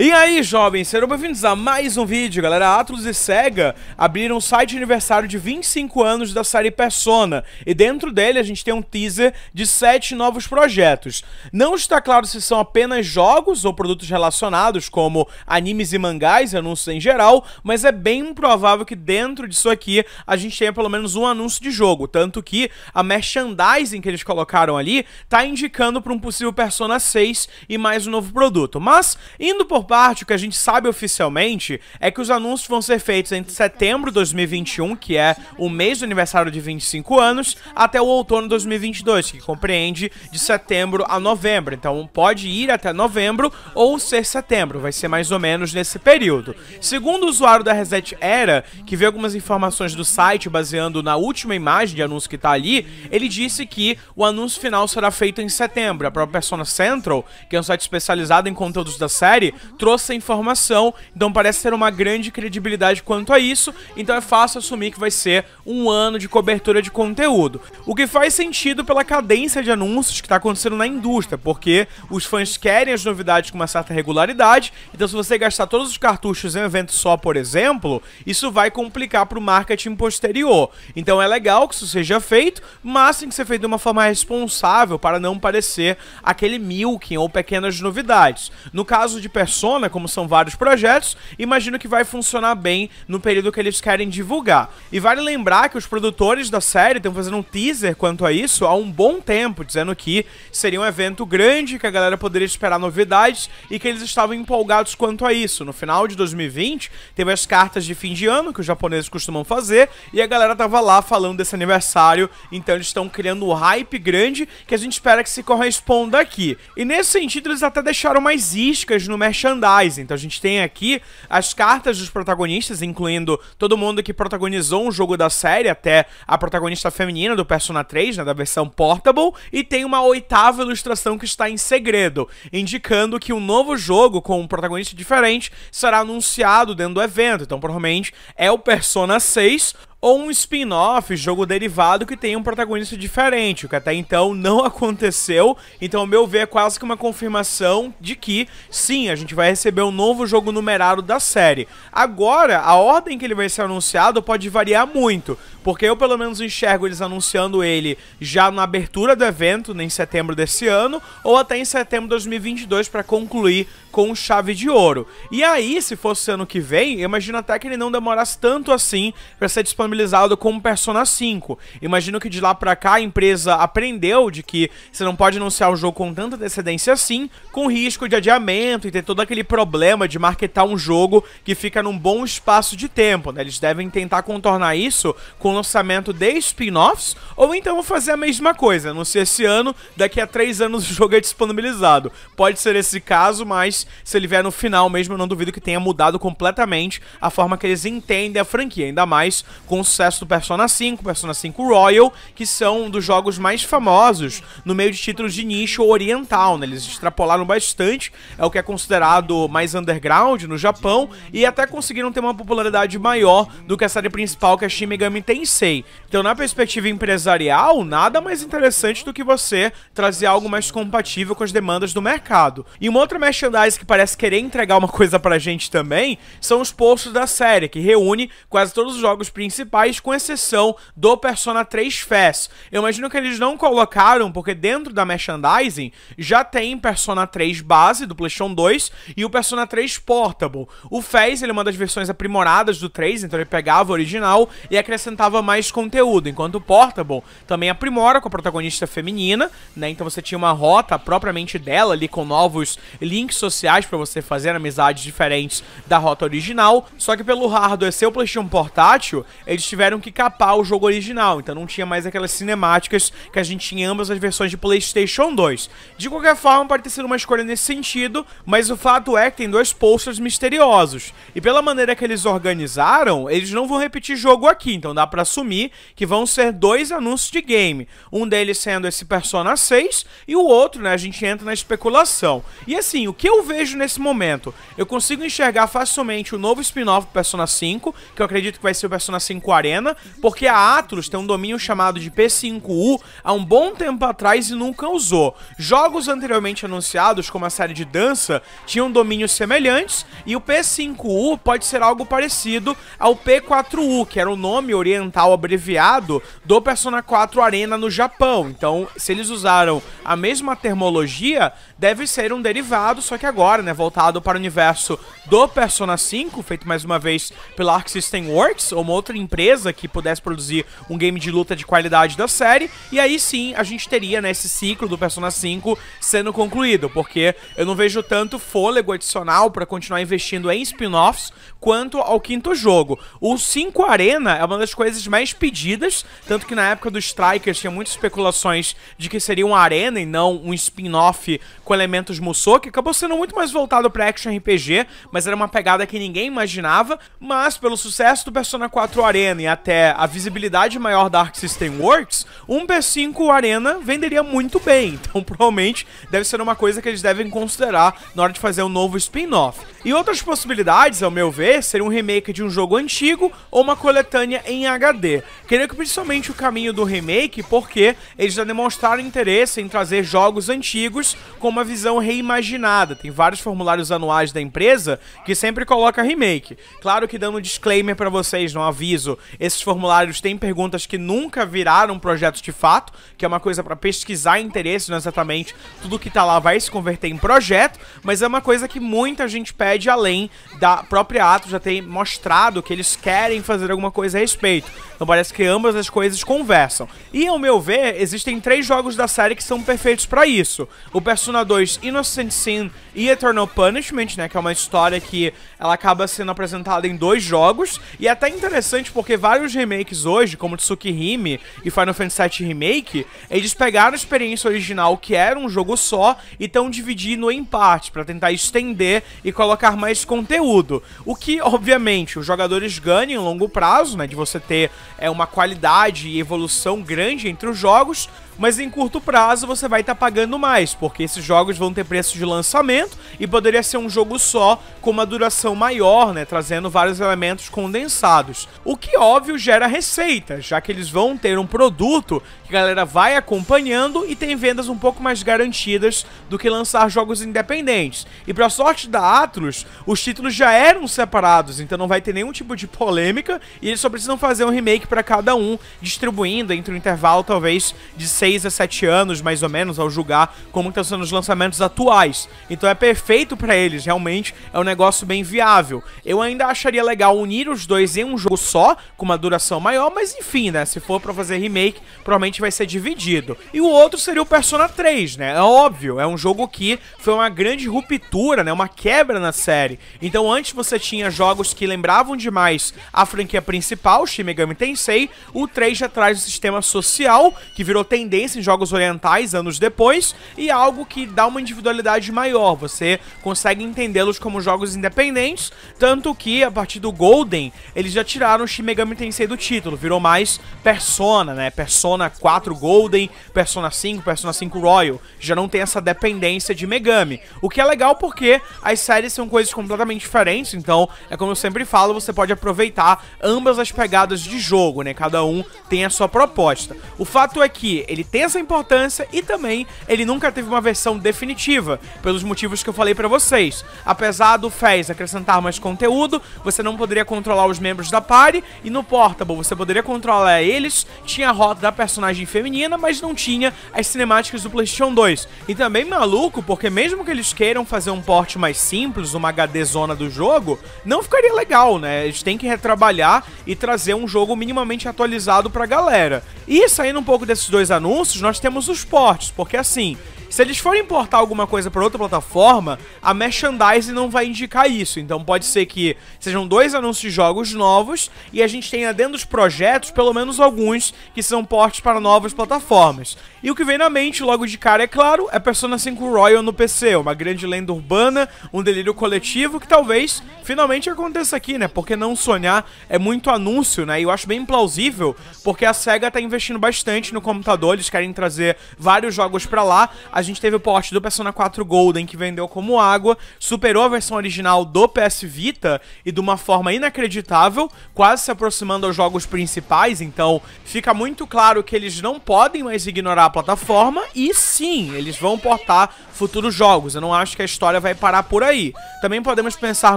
E aí, jovens, sejam bem-vindos a mais um vídeo, galera. Atlus e SEGA abriram um site de aniversário de 25 anos da série Persona, e dentro dele a gente tem um teaser de 7 novos projetos. Não está claro se são apenas jogos ou produtos relacionados, como animes e mangás, anúncios em geral, mas é bem improvável que dentro disso aqui a gente tenha pelo menos um anúncio de jogo, tanto que a merchandising que eles colocaram ali está indicando para um possível Persona 6 e mais um novo produto. Mas, indo por parte, o que a gente sabe oficialmente é que os anúncios vão ser feitos entre setembro de 2021, que é o mês do aniversário de 25 anos, até o outono de 2022, que compreende de setembro a novembro. Então pode ir até novembro ou ser setembro, vai ser mais ou menos nesse período. Segundo o usuário da Reset Era, que vê algumas informações do site baseando na última imagem de anúncio que está ali, ele disse que o anúncio final será feito em setembro. A própria Persona Central, que é um site especializado em conteúdos da série, trouxe a informação, então parece ter uma grande credibilidade quanto a isso, então é fácil assumir que vai ser um ano de cobertura de conteúdo. O que faz sentido pela cadência de anúncios que está acontecendo na indústria, porque os fãs querem as novidades com uma certa regularidade, então se você gastar todos os cartuchos em um evento só, por exemplo, isso vai complicar para o marketing posterior. Então é legal que isso seja feito, mas tem que ser feito de uma forma responsável para não parecer aquele milking ou pequenas novidades. No caso de Persona, funciona, como são vários projetos, imagino que vai funcionar bem no período que eles querem divulgar. E vale lembrar que os produtores da série estão fazendo um teaser quanto a isso há um bom tempo, dizendo que seria um evento grande, que a galera poderia esperar novidades e que eles estavam empolgados quanto a isso. No final de 2020, teve as cartas de fim de ano que os japoneses costumam fazer e a galera tava lá falando desse aniversário, então eles estão criando um hype grande que a gente espera que se corresponda aqui. E nesse sentido, eles até deixaram mais iscas no merchandising merchandising. Então a gente tem aqui as cartas dos protagonistas, incluindo todo mundo que protagonizou um jogo da série, até a protagonista feminina do Persona 3, né, da versão portable, e tem uma oitava ilustração que está em segredo, indicando que um novo jogo com um protagonista diferente será anunciado dentro do evento. Então provavelmente é o Persona 6 ou um spin-off, jogo derivado que tem um protagonista diferente, o que até então não aconteceu. Então, ao meu ver, é quase que uma confirmação de que sim, a gente vai receber um novo jogo numerado da série. Agora, a ordem que ele vai ser anunciado pode variar muito, porque eu pelo menos enxergo eles anunciando ele já na abertura do evento, em setembro desse ano, ou até em setembro de 2022 para concluir com chave de ouro. E aí, se fosse ano que vem, eu imagino até que ele não demorasse tanto assim para ser disponível disponibilizado como Persona 5. Imagino que de lá pra cá a empresa aprendeu de que você não pode anunciar o um jogo com tanta antecedência assim, com risco de adiamento e ter todo aquele problema de marketar um jogo que fica num bom espaço de tempo, né? Eles devem tentar contornar isso com o lançamento de spin-offs, ou então fazer a mesma coisa, sei esse ano, daqui a três anos o jogo é disponibilizado. Pode ser esse caso, mas se ele vier no final mesmo, eu não duvido que tenha mudado completamente a forma que eles entendem a franquia, ainda mais com com o sucesso do Persona 5, Persona 5 Royal, que são um dos jogos mais famosos no meio de títulos de nicho oriental, né? Eles extrapolaram bastante, é o que é considerado mais underground no Japão, e até conseguiram ter uma popularidade maior do que a série principal, que é Shin Megami Tensei. Então, na perspectiva empresarial, nada mais interessante do que você trazer algo mais compatível com as demandas do mercado. E uma outra merchandise que parece querer entregar uma coisa pra gente também, são os postos da série, que reúne quase todos os jogos principais principais, com exceção do Persona 3 Fest. Eu imagino que eles não colocaram, porque dentro da merchandising já tem Persona 3 base do PlayStation 2 e o Persona 3 Portable. O Fest ele é uma das versões aprimoradas do 3, então ele pegava o original e acrescentava mais conteúdo, enquanto o Portable também aprimora com a protagonista feminina, né? Então você tinha uma rota propriamente dela ali com novos links sociais para você fazer amizades diferentes da rota original, só que pelo hardware o PlayStation portátil, ele eles tiveram que capar o jogo original, então não tinha mais aquelas cinemáticas que a gente tinha em ambas as versões de PlayStation 2. De qualquer forma, pode ter sido uma escolha nesse sentido, mas o fato é que tem dois posters misteriosos. E pela maneira que eles organizaram, eles não vão repetir jogo aqui, então dá para assumir que vão ser dois anúncios de game. Um deles sendo esse Persona 6 e o outro, né, a gente entra na especulação. E assim, o que eu vejo nesse momento? Eu consigo enxergar facilmente o novo spin-off Persona 5, que eu acredito que vai ser o Persona 5 5 Arena, porque a Atlus tem um domínio chamado de P5U há um bom tempo atrás e nunca usou. Jogos anteriormente anunciados, como a série de dança, tinham domínios semelhantes e o P5U pode ser algo parecido ao P4U, que era o nome oriental abreviado do Persona 4 Arena no Japão. Então, se eles usaram a mesma termologia, deve ser um derivado, só que agora, né, voltado para o universo do Persona 5, feito mais uma vez pela Arc System Works, ou uma outra empresa que pudesse produzir um game de luta de qualidade da série, e aí sim a gente teria, né, esse ciclo do Persona 5 sendo concluído, porque eu não vejo tanto fôlego adicional para continuar investindo em spin-offs quanto ao quinto jogo. O 5 Arena é uma das coisas mais pedidas, tanto que na época do Strikers tinha muitas especulações de que seria uma arena e não um spin-off com elementos Musou, que acabou sendo muito mais voltado para action RPG, mas era uma pegada que ninguém imaginava, mas pelo sucesso do Persona 4 Arena e até a visibilidade maior da Arc System Works, um PS5 Arena venderia muito bem, então provavelmente deve ser uma coisa que eles devem considerar na hora de fazer um novo spin-off. E outras possibilidades, ao meu ver, seria um remake de um jogo antigo ou uma coletânea em HD. Creio que principalmente o caminho do remake, porque eles já demonstraram interesse em trazer jogos antigos com uma visão reimaginada. Tem vários formulários anuais da empresa que sempre coloca remake. Claro que dando um disclaimer para vocês, não aviso, esses formulários têm perguntas que nunca viraram projetos de fato, que é uma coisa para pesquisar interesse, não exatamente tudo que tá lá vai se converter em projeto, mas é uma coisa que muita gente pede além da própria Atos já ter mostrado que eles querem fazer alguma coisa a respeito. Então parece que ambas as coisas conversam. E ao meu ver, existem três jogos da série que são perfeitos para isso. O Persona 2, Innocent Sin e Eternal Punishment, né? Que é uma história que ela acaba sendo apresentada em dois jogos. E é até interessante porque vários remakes hoje, como Tsukihime e Final Fantasy VII Remake, eles pegaram a experiência original, que era um jogo só, e estão dividindo em partes para tentar estender e colocar mais conteúdo. O que, obviamente, os jogadores ganham em longo prazo, né? De você ter é, uma qualidade e evolução grande entre os jogos, mas em curto prazo você vai estar tá pagando mais, porque esses jogos vão ter preço de lançamento e poderia ser um jogo só com uma duração maior, né, trazendo vários elementos condensados. O que óbvio gera receita, já que eles vão ter um produto que a galera vai acompanhando e tem vendas um pouco mais garantidas do que lançar jogos independentes. E para sorte da Atlus, os títulos já eram separados, então não vai ter nenhum tipo de polêmica e eles só precisam fazer um remake para cada um, distribuindo entre um intervalo talvez de 6 6 a 7 anos, mais ou menos, ao julgar como estão tá sendo os lançamentos atuais. Então é perfeito para eles, realmente é um negócio bem viável. Eu ainda acharia legal unir os dois em um jogo só, com uma duração maior, mas enfim, né? Se for para fazer remake, provavelmente vai ser dividido. E o outro seria o Persona 3, né? É óbvio, é um jogo que foi uma grande ruptura, né? Uma quebra na série. Então antes você tinha jogos que lembravam demais a franquia principal, Shin Megami Tensei, o 3 já traz o sistema social que virou tendência tendência em jogos orientais anos depois e algo que dá uma individualidade maior. Você consegue entendê-los como jogos independentes, tanto que a partir do Golden eles já tiraram o Shin Megami Tensei do título, virou mais Persona, né? Persona 4 Golden, Persona 5, Persona 5 Royal, já não tem essa dependência de Megami. O que é legal porque as séries são coisas completamente diferentes, então é como eu sempre falo, você pode aproveitar ambas as pegadas de jogo, né? Cada um tem a sua proposta. O fato é que ele tem essa importância e também ele nunca teve uma versão definitiva, pelos motivos que eu falei para vocês. Apesar do FES acrescentar mais conteúdo, você não poderia controlar os membros da party, e no Portable você poderia controlar eles, tinha a rota da personagem feminina, mas não tinha as cinemáticas do PlayStation 2. E também maluco, porque mesmo que eles queiram fazer um port mais simples, uma HD zona do jogo, não ficaria legal, né? Eles têm que retrabalhar e trazer um jogo minimamente atualizado pra galera. E saindo um pouco desses dois anúncios, anúncios, nós temos os portes, porque assim, se eles forem importar alguma coisa para outra plataforma, a merchandise não vai indicar isso. Então pode ser que sejam dois anúncios de jogos novos e a gente tenha dentro dos projetos pelo menos alguns que são portes para novas plataformas. E o que vem na mente logo de cara, é claro, é Persona 5 Royal no PC, uma grande lenda urbana, um delírio coletivo que talvez finalmente aconteça aqui, né? Porque não sonhar é muito anúncio, né? E eu acho bem plausível, porque a SEGA tá investindo bastante no computador, eles querem trazer vários jogos para lá a gente teve o porte do Persona 4 Golden que vendeu como água, superou a versão original do PS Vita e de uma forma inacreditável, quase se aproximando aos jogos principais, então fica muito claro que eles não podem mais ignorar a plataforma e sim, eles vão portar futuros jogos. Eu não acho que a história vai parar por aí. Também podemos pensar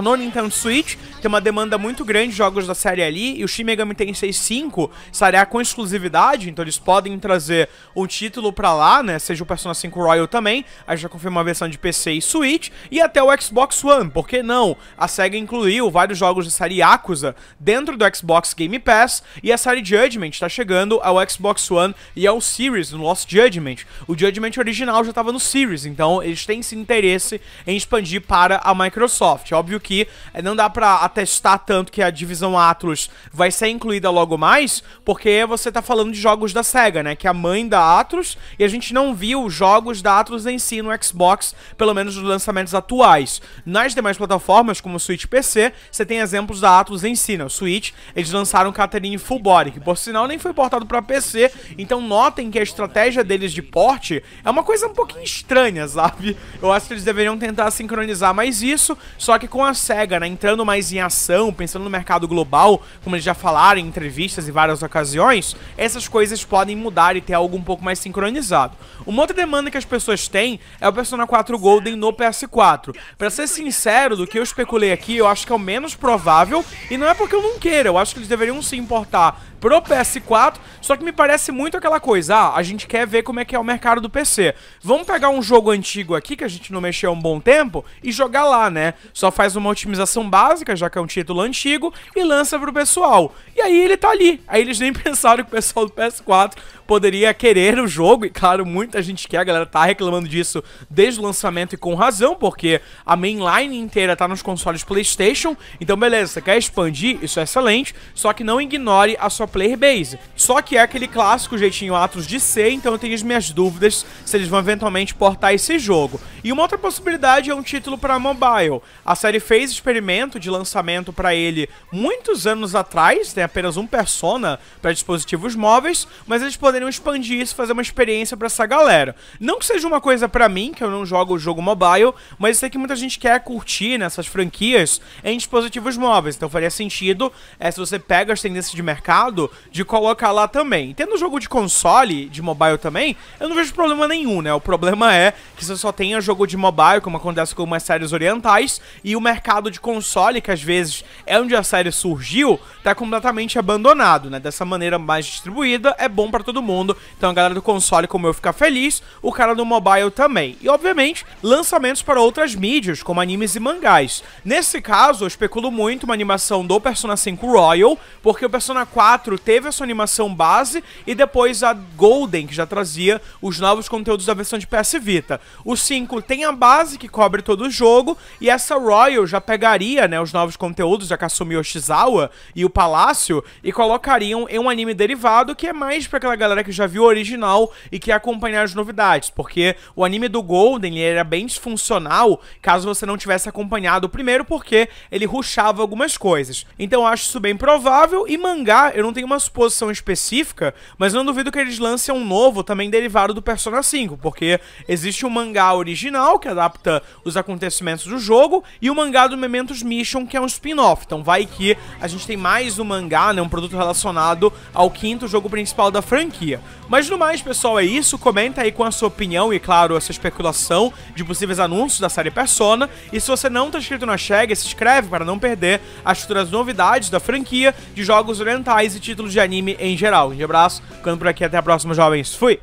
no Nintendo Switch, tem uma demanda muito grande de jogos da série ali, e o Shin Megami Tensei 5 sairá é com exclusividade, então eles podem trazer um título para lá, né, seja o Persona 5 Royal Royal também, a gente já confirmou a versão de PC e Switch, e até o Xbox One, por que não? A SEGA incluiu vários jogos da série Yakuza dentro do Xbox Game Pass, e a série Judgment está chegando ao Xbox One e ao Series, no Lost Judgment. O Judgment original já estava no Series, então eles têm esse interesse em expandir para a Microsoft. Óbvio que eh, não dá para atestar tanto que a divisão Atlus vai ser incluída logo mais, porque você tá falando de jogos da SEGA, né? Que é a mãe da Atlus, e a gente não viu jogos dados em si no Xbox, pelo menos nos lançamentos atuais. Nas demais plataformas, como o Switch PC, você tem exemplos da Atlus em si, né? O Switch, eles lançaram Catherine Full Body, que por sinal nem foi portado para PC, então notem que a estratégia deles de porte é uma coisa um pouquinho estranha, sabe? Eu acho que eles deveriam tentar sincronizar mais isso, só que com a SEGA, né, entrando mais em ação, pensando no mercado global, como eles já falaram em entrevistas e várias ocasiões, essas coisas podem mudar e ter algo um pouco mais sincronizado. Uma outra demanda que as pessoas têm é o Persona 4 Golden no PS4. Pra ser sincero, do que eu especulei aqui, eu acho que é o menos provável, e não é porque eu não queira, eu acho que eles deveriam se importar pro PS4, só que me parece muito aquela coisa, ah, a gente quer ver como é que é o mercado do PC. Vamos pegar um jogo antigo aqui, que a gente não mexeu há um bom tempo, e jogar lá, né? Só faz uma otimização básica, já que é um título antigo, e lança pro pessoal. E aí ele tá ali. Aí eles nem pensaram que o pessoal do PS4 poderia querer o jogo, e claro, muita gente quer, a galera tá reclamando disso desde o lançamento e com razão, porque a mainline inteira tá nos consoles PlayStation, então beleza, você quer expandir, isso é excelente, só que não ignore a sua player base. Só que é aquele clássico jeitinho Atos de ser, então eu tenho as minhas dúvidas se eles vão eventualmente portar esse jogo. E uma outra possibilidade é um título para mobile. A série fez experimento de lançamento para ele muitos anos atrás, tem apenas um Persona para dispositivos móveis, mas eles poderiam poderiam expandir isso, fazer uma experiência para essa galera. Não que seja uma coisa para mim, que eu não jogo o jogo mobile, mas é que muita gente quer curtir nessas né, franquias em dispositivos móveis. Então faria sentido é, se você pega as tendências de mercado de colocar lá também. Tendo jogo de console, de mobile também, eu não vejo problema nenhum, né? O problema é que você só tenha jogo de mobile, como acontece com umas séries orientais, e o mercado de console, que às vezes é onde a série surgiu, tá completamente abandonado, né? Dessa maneira mais distribuída, é bom para todo todo mundo. Então a galera do console, como eu, fica feliz, o cara do mobile também. E obviamente, lançamentos para outras mídias, como animes e mangás. Nesse caso, eu especulo muito uma animação do Persona 5 Royal, porque o Persona 4 teve a sua animação base e depois a Golden, que já trazia os novos conteúdos da versão de PS Vita. O 5 tem a base que cobre todo o jogo e essa Royal já pegaria, né, os novos conteúdos da Kasumi Yoshizawa e o Palácio e colocariam em um anime derivado que é mais para aquela galera galera que já viu o original e quer acompanhar as novidades, porque o anime do Golden era bem disfuncional caso você não tivesse acompanhado o primeiro, porque ele ruxava algumas coisas. Então eu acho isso bem provável, e mangá, eu não tenho uma suposição específica, mas não duvido que eles lancem um novo também derivado do Persona 5, porque existe um mangá original que adapta os acontecimentos do jogo e o mangá do Mementos Mission, que é um spin-off. Então vai que a gente tem mais um mangá, né, um produto relacionado ao quinto jogo principal da franquia franquia. Mas no mais, pessoal, é isso. Comenta aí com a sua opinião e, claro, a sua especulação de possíveis anúncios da série Persona. E se você não está inscrito na Chega, se inscreve para não perder as futuras novidades da franquia de jogos orientais e títulos de anime em geral. Um abraço, ficando por aqui. Até a próxima, jovens. Fui!